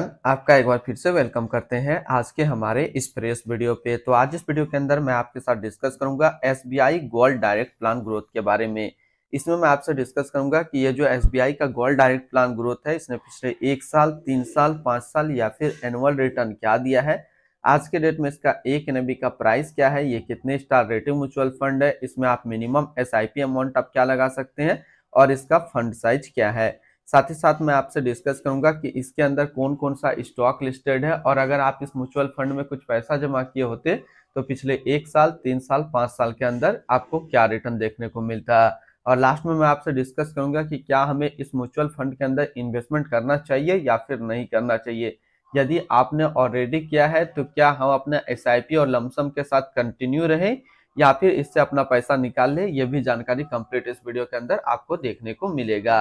आपका एक बार फिर से वेलकम करते हैं आज के हमारे इस प्रेस वीडियो पे तो आज इस वीडियो के अंदर मैं आपके साथ डिस्कस करूंगा S gold direct plan growth के बारे में इसमें मैं आपसे डिस्कस करूंगा कि ये जो एस का गोल्ड डायरेक्ट प्लान ग्रोथ है इसने पिछले एक साल तीन साल पाँच साल या फिर एनुअल रिटर्न क्या दिया है आज के डेट में इसका एक एन का प्राइस क्या है ये कितने स्टार रेटिंग म्यूचुअल फंड है इसमें आप मिनिमम एस अमाउंट आप क्या लगा सकते हैं और इसका फंड साइज क्या है साथ ही साथ मैं आपसे डिस्कस करूंगा कि इसके अंदर कौन कौन सा स्टॉक लिस्टेड है और अगर आप इस म्यूचुअल फंड में कुछ पैसा जमा किए होते तो पिछले एक साल तीन साल पाँच साल के अंदर आपको क्या रिटर्न देखने को मिलता है और लास्ट में मैं आपसे डिस्कस करूंगा कि क्या हमें इस म्यूचुअल फंड के अंदर इन्वेस्टमेंट करना चाहिए या फिर नहीं करना चाहिए यदि आपने ऑलरेडी किया है तो क्या हम अपने एस और लमसम के साथ कंटिन्यू रहे या फिर इससे अपना पैसा निकाल ले ये भी जानकारी कंप्लीट इस वीडियो के अंदर आपको देखने को मिलेगा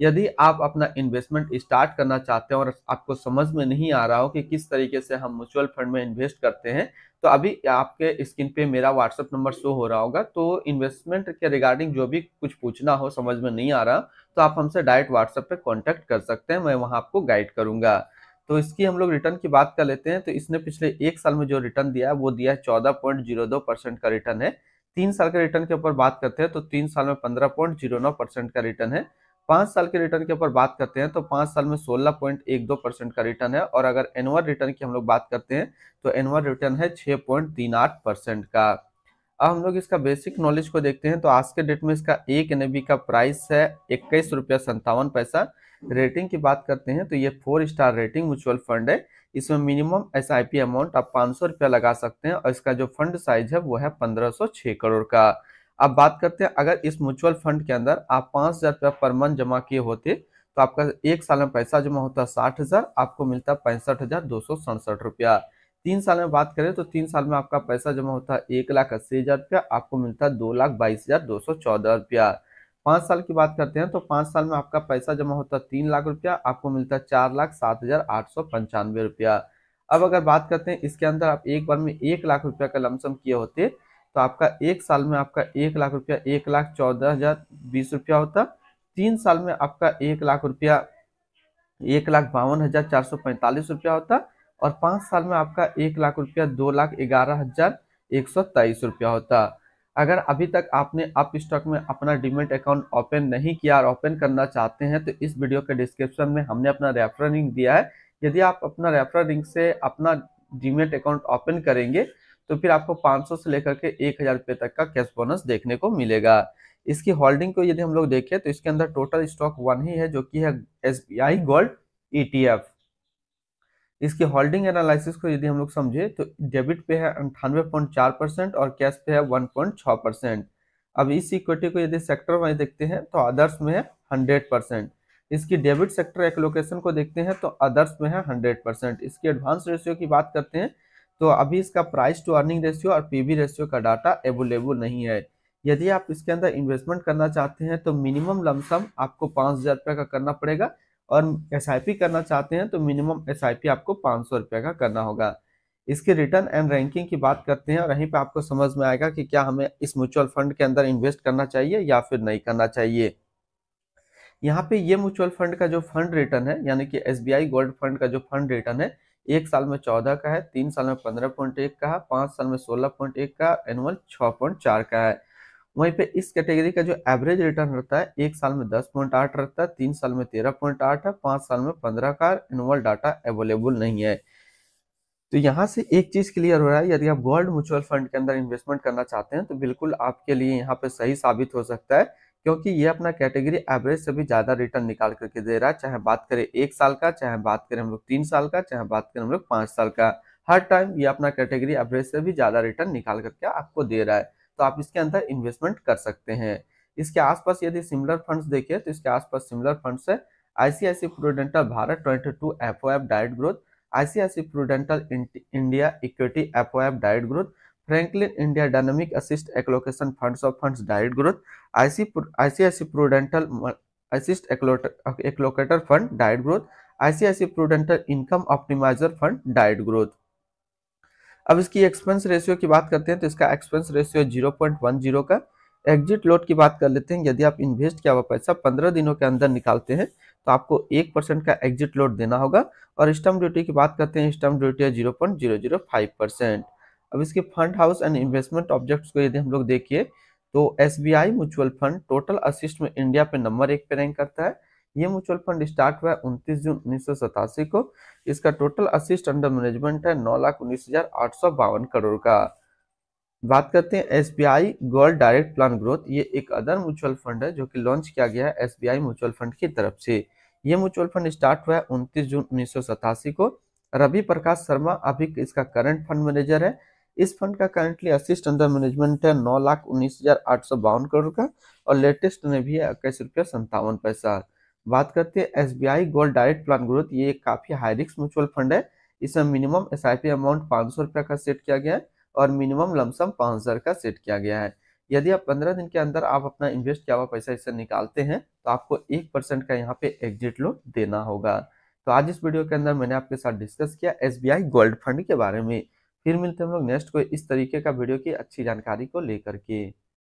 यदि आप अपना इन्वेस्टमेंट स्टार्ट करना चाहते हैं और आपको समझ में नहीं आ रहा हो कि किस तरीके से हम म्यूचुअल फंड में इन्वेस्ट करते हैं तो अभी आपके स्क्रीन पे मेरा व्हाट्सअप नंबर शो हो रहा होगा तो इन्वेस्टमेंट के रिगार्डिंग जो भी कुछ पूछना हो समझ में नहीं आ रहा तो आप हमसे डायरेक्ट व्हाट्सएप पे कॉन्टेक्ट कर सकते हैं मैं वहाँ आपको गाइड करूँगा तो इसकी हम लोग रिटर्न की बात कर लेते हैं तो इसने पिछले एक साल में जो रिटर्न दिया है वो दिया है चौदह पॉइंट जीरो दो परसेंट का रिटर्न है तीन साल के रिटर्न के ऊपर बात करते हैं तो तीन साल में पंद्रह पॉइंट जीरो नौ परसेंट का रिटर्न है पांच साल के रिटर्न के ऊपर बात करते हैं तो पांच साल में सोलह पॉइंट एक दो परसेंट का रिटर्न है और अगर एनुअल रिटर्न की हम लोग बात करते हैं तो एनुअल रिटर्न है छह पॉइंट तीन आठ परसेंट का अब हम लोग इसका बेसिक नॉलेज को देखते हैं तो आज के डेट में इसका एक एन का प्राइस है इक्कीस रुपया संतावन पैसा रेटिंग की बात करते हैं तो ये four star rating mutual fund है इसमें मिनिमम एस अमाउंट आप पांच लगा सकते हैं और इसका जो फंड साइज है वो है पंद्रह करोड़ का अब बात करते हैं अगर इस म्यूचुअल फंड के अंदर आप पाँच हज़ार रुपया पर मंथ जमा किए होते तो आपका एक साल में पैसा जमा होता साठ हज़ार आपको मिलता पैंसठ हज़ार दो सौ सड़सठ रुपया तीन साल में बात करें तो तीन साल में आपका पैसा जमा होता एक लाख अस्सी हज़ार रुपया आपको मिलता दो लाख बाईस हज़ार दो सौ चौदह रुपया पाँच साल की बात करते हैं तो पाँच साल में आपका पैसा जमा होता तीन लाख रुपया आपको मिलता चार लाख सात हज़ार आठ सौ पंचानवे रुपया अब अगर बात करते हैं इसके अंदर आप एक बार में एक लाख रुपया का लमसम किए होते तो आपका एक साल में आपका एक लाख रुपया एक लाख चौदह हजार बीस रुपया होता तीन साल में आपका एक लाख रुपया एक लाख बावन हजार चार सौ पैंतालीस रुपया होता और पांच साल में आपका एक लाख रुपया दो लाख ग्यारह हजार एक सौ तेईस रुपया होता अगर अभी तक आपने अप स्टॉक में अपना डिमेट अकाउंट ओपन नहीं किया और ओपन करना चाहते हैं तो इस वीडियो के डिस्क्रिप्शन में हमने अपना रेफर लिंक दिया है यदि आप अपना रेफर लिंक से अपना डिमेट अकाउंट ओपन करेंगे तो फिर आपको 500 से लेकर के एक हज़ार रुपये तक का कैश बोनस देखने को मिलेगा इसकी होल्डिंग को यदि हम लोग देखें तो इसके अंदर टोटल स्टॉक वन ही है जो कि है एस गोल्ड ई इसकी होल्डिंग एनालिसिस को यदि हम लोग समझे तो डेबिट पे है अंठानवे पॉइंट चार परसेंट और कैश पे है वन पॉइंट छः परसेंट अब इस इक्विटी को यदि सेक्टर वाइज देखते हैं तो अदर्स में है हंड्रेड परसेंट इसकी डेबिट सेक्टर एलोकेशन को देखते हैं तो अदर्स में है हंड्रेड परसेंट इसकी एडवांस रेशियो की बात करते हैं तो अभी इसका प्राइस टू अर्निंग रेशियो और पीवी रेशियो का डाटा अवेलेबल नहीं है यदि आप इसके अंदर इन्वेस्टमेंट करना चाहते हैं तो मिनिमम लमसम आपको पाँच हज़ार रुपये का करना पड़ेगा और एस करना चाहते हैं तो मिनिमम एस आपको पाँच सौ रुपये का करना होगा इसके रिटर्न एंड रैंकिंग की बात करते हैं और यहीं पर आपको समझ में आएगा कि क्या हमें इस म्यूचुअल फंड के अंदर इन्वेस्ट करना चाहिए या फिर नहीं करना चाहिए यहाँ पे ये म्यूचुअल फंड का जो फंड रिटर्न है यानी कि एस गोल्ड फंड का जो फंड रिटर्न है एक साल में चौदह का है तीन साल में पंद्रह पॉइंट एक का है पांच साल में सोलह पॉइंट एक का एनुअल छः पॉइंट चार का है वहीं पे इस कैटेगरी का जो एवरेज रिटर्न रहता है एक साल में दस पॉइंट आठ रहता है तीन साल में तेरह पॉइंट आठ है पांच साल में पंद्रह का एनुअल डाटा अवेलेबल नहीं है तो यहाँ से एक चीज़ क्लियर हो रहा है यदि आप गोल्ड म्यूचुअल फंड के अंदर इन्वेस्टमेंट करना चाहते हैं तो बिल्कुल आपके लिए यहाँ पे सही साबित हो सकता है क्योंकि ये अपना कैटेगरी एवरेज से भी ज़्यादा रिटर्न निकाल करके दे रहा है चाहे बात करें एक साल का चाहे बात करें हम लोग तीन साल का चाहे बात करें हम लोग पांच साल का हर टाइम ये अपना कैटेगरी एवरेज से भी ज़्यादा रिटर्न निकाल करके आपको दे रहा है तो आप इसके अंदर इन्वेस्टमेंट कर सकते हैं इसके आसपास यदि सिमिलर फंड्स देखिए तो इसके आसपास सिमिलर फंड्स है ICICI Prudential Bharat twenty two F direct growth ICICI Prudential India equity F direct growth Franklin India dynamic asset allocation funds of funds direct growth ICICI Prudential asset allocator fund direct growth ICICI Prudential income optimiser fund direct growth अब इसकी expense ratio की बात करते हैं तो इसका expense ratio zero point one zero का exit load की बात कर लेते हैं यदि आप इन्वेस्ट किया हुआ पैसा पंद्रह दिनों के अंदर निकालते हैं तो आपको एक परसेंट का एग्जिट लोड देना होगा और स्टम्प ड्यूटी की बात करते हैं स्टम्प ड्यूटी है zero point zero zero five percent अब इसके fund house and investment objects को यदि हम लोग देखिए तो S B I mutual fund total asset में इंडिया पे नंबर एक पे रैंक करता है ये म्यूचुअल फंड स्टार्ट हुआ है उनतीस जून उन्नीस को इसका टोटल असिस्ट अंडर मैनेजमेंट है नौ लाख उन्नीस हजार आठ सौ बावन करोड़ का बात करते हैं S B I gold direct plan growth ये एक अदर म्यूचुअल फंड है जो कि लॉन्च किया गया है S B I mutual fund की तरफ से ये म्यूचुअल फंड स्टार्ट हुआ है उनतीस जून उन्नीस को रवि प्रकाश शर्मा अभी इसका करंट फंड मैनेजर है इस फंड का करंटली असिस्ट अंडर मैनेजमेंट है नौ लाख उन्नीस हजार आठ सौ बावन करोड़ का और लेटेस्ट में भी है इक्कीस रुपया संतावन पैसा बात करते हैं S B I gold direct plan growth ये काफ़ी हाई रिस्क म्यूचुअल फंड है इसमें minimum S I P amount पाँच सौ रुपया का सेट किया गया है और मिनिमम लमसम पाँच हज़ार का सेट किया गया है यदि आप पंद्रह दिन के अंदर आप अपना इन्वेस्ट किया हुआ पैसा इससे निकालते हैं तो आपको एक परसेंट का यहाँ पे एग्जिट लोन देना होगा तो आज इस वीडियो के अंदर मैंने आपके साथ डिस्कस किया S B I gold fund के बारे में फिर मिलते हम लोग नेक्स्ट कोई इस तरीके का वीडियो की अच्छी जानकारी को लेकर के